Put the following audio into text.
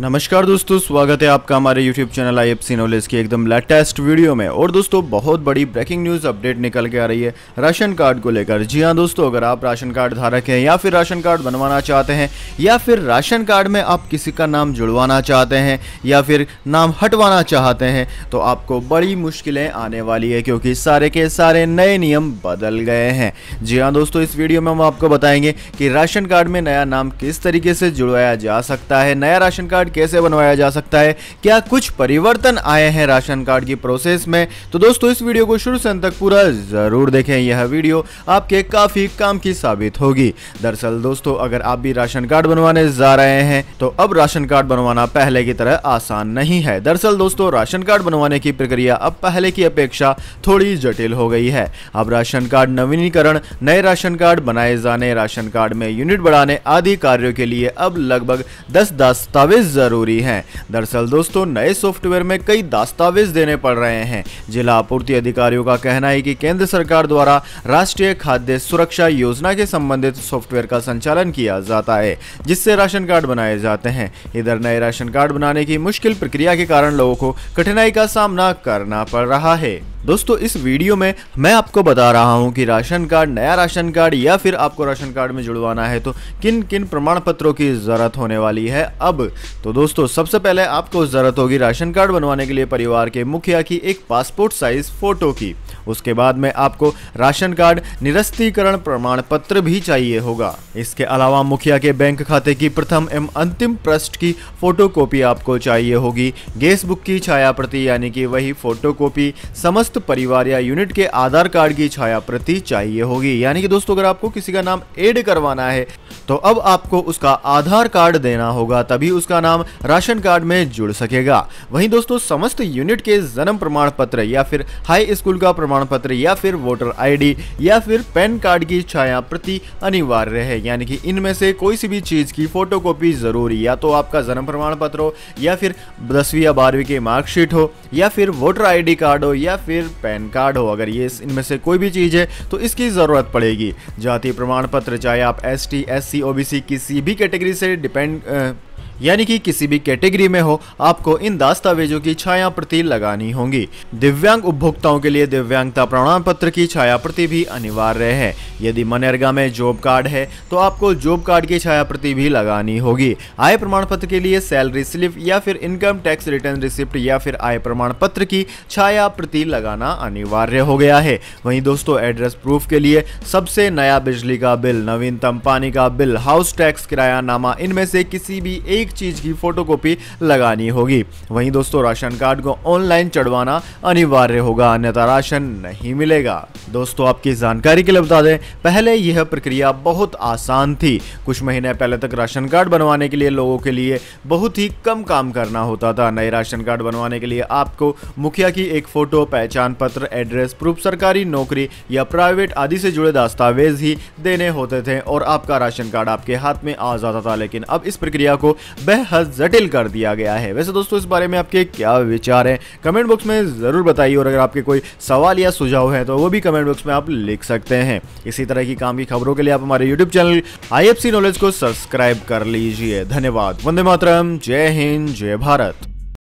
नमस्कार दोस्तों स्वागत है आपका हमारे YouTube channel I F C knowledge की एकदम लेटेस्ट वीडियो में और दोस्तों बहुत बड़ी ब्रेकिंग न्यूज़ अपडेट निकल के आ रही है राशन कार्ड को लेकर जी हाँ दोस्तों अगर आप राशन कार्ड धारक हैं या फिर राशन कार्ड बनवाना चाहते हैं या फिर राशन कार्ड में आप किसी का नाम जुड़वाना चाहते हैं या फिर नाम हटवाना चाहते हैं तो आपको बड़ी मुश्किलें आने वाली है क्योंकि सारे के सारे नए नियम बदल गए हैं जी हाँ दोस्तों इस वीडियो में हम आपको बताएंगे कि राशन कार्ड में नया नाम किस तरीके से जुड़वाया जा सकता है नया राशन कार्ड कार्ड कैसे बनवाया जा सकता है क्या कुछ परिवर्तन आए हैं राशन कार्ड की प्रोसेस में तो दोस्तों इस वीडियो को शुरू से अंत तक पूरा ज़रूर देखें यह वीडियो आपके काफ़ी काम की साबित होगी दरअसल दोस्तों अगर आप भी राशन कार्ड बनवाने जा रहे हैं तो अब राशन कार्ड बनवाना पहले की तरह आसान नहीं है दरअसल दोस्तों राशन कार्ड बनवाने की प्रक्रिया अब पहले की अपेक्षा थोड़ी जटिल हो गई है अब राशन कार्ड नवीनीकरण नए राशन कार्ड बनाए जाने राशन कार्ड में यूनिट बढ़ाने आदि कार्यों के लिए अब लगभग दस दस्तावेज जरूरी है दरअसल दोस्तों नए सॉफ्टवेयर में कई दस्तावेज देने पड़ रहे हैं जिला आपूर्ति अधिकारियों का कहना है कि केंद्र सरकार द्वारा राष्ट्रीय खाद्य सुरक्षा योजना के संबंधित सॉफ्टवेयर का संचालन किया जाता है जिससे राशन कार्ड बनाए जाते हैं इधर नए राशन कार्ड बनाने की मुश्किल प्रक्रिया के कारण लोगों को कठिनाई का सामना करना पड़ रहा है दोस्तों इस वीडियो में मैं आपको बता रहा हूँ कि राशन कार्ड नया राशन कार्ड या फिर आपको राशन कार्ड में जुड़वाना है तो किन किन प्रमाण पत्रों की ज़रूरत होने वाली है अब तो दोस्तों सबसे पहले आपको ज़रूरत होगी राशन कार्ड बनवाने के लिए परिवार के मुखिया की एक पासपोर्ट साइज़ फ़ोटो की उसके बाद में आपको राशन कार्ड निरस्तीकरण प्रमाण पत्र भी चाहिए होगा इसके अलावा मुखिया के बैंक खाते की प्रथम एवं अंतिम पृष्ठ की फोटोकॉपी आपको चाहिए होगी गैस बुक की छाया प्रति यानी कि वही फोटोकॉपी समस्त संयुक्त परिवार या यूनिट के आधार कार्ड की छाया प्रति चाहिए होगी यानी कि दोस्तों अगर आपको किसी का नाम एड करवाना है तो अब आपको उसका आधार कार्ड देना होगा तभी उसका नाम राशन कार्ड में जुड़ सकेगा वहीं दोस्तों समस्त यूनिट के जन्म प्रमाण पत्र या फिर हाई स्कूल का प्रमाण पत्र या फिर वोटर आईडी या फिर पैन कार्ड की छाया प्रति अनिवार्य है यानी कि इनमें से कोई सी भी चीज़ की फोटोकॉपी जरूरी या तो आपका जन्म प्रमाण पत्र हो या फिर दसवीं या बारहवीं की मार्कशीट हो या फिर वोटर आई कार्ड हो या फिर फिर पैन कार्ड हो अगर ये इनमें से कोई भी चीज़ है तो इसकी ज़रूरत पड़ेगी जाति प्रमाण पत्र चाहे आप S T S C O B C किसी भी कैटेगरी से डिपेंड यानी कि किसी भी कैटेगरी में हो आपको इन दस्तावेजों की छाया प्रति लगानी होगी दिव्यांग उपभोक्ताओं के लिए दिव्यांगता प्रमाण पत्र की छाया प्रति भी अनिवार्य है यदि मनरेगा में जॉब कार्ड है तो आपको जॉब कार्ड की छाया प्रति भी लगानी होगी आय प्रमाण पत्र के लिए सैलरी स्लिप या फिर इनकम टैक्स रिटर्न रिसिप्ट या फिर आय प्रमाण पत्र की छाया प्रति लगाना अनिवार्य हो गया है वहीं दोस्तों एड्रेस प्रूफ के लिए सबसे नया बिजली का बिल नवीनतम पानी का बिल हाउस टैक्स किराया नामा इनमें से किसी भी एक एक चीज़ की फोटोकॉपी लगानी होगी वहीं दोस्तों राशन कार्ड को ऑनलाइन चढ़वाना अनिवार्य होगा अन्यथा राशन नहीं मिलेगा दोस्तों आपकी जानकारी के लिए बता दें पहले यह प्रक्रिया बहुत आसान थी कुछ महीने पहले तक राशन कार्ड बनवाने के लिए लोगों के लिए बहुत ही कम काम करना होता था नए राशन कार्ड बनवाने के लिए आपको मुखिया की एक फोटो पहचान पत्र एड्रेस प्रूफ सरकारी नौकरी या प्राइवेट आदि से जुड़े दस्तावेज ही देने होते थे और आपका राशन कार्ड आपके हाथ में आ जाता था लेकिन अब इस प्रक्रिया को बेहद जटिल कर दिया गया है वैसे दोस्तों इस बारे में आपके क्या विचार हैं कमेंट बॉक्स में ज़रूर बताइए और अगर आपके कोई सवाल या सुझाव है तो वो भी कमेंट बॉक्स में आप लिख सकते हैं इसी तरह की काम की खबरों के लिए आप हमारे यूट्यूब चैनल आई नॉलेज को सब्सक्राइब कर लीजिए धन्यवाद वंदे मातरम जय हिंद जय भारत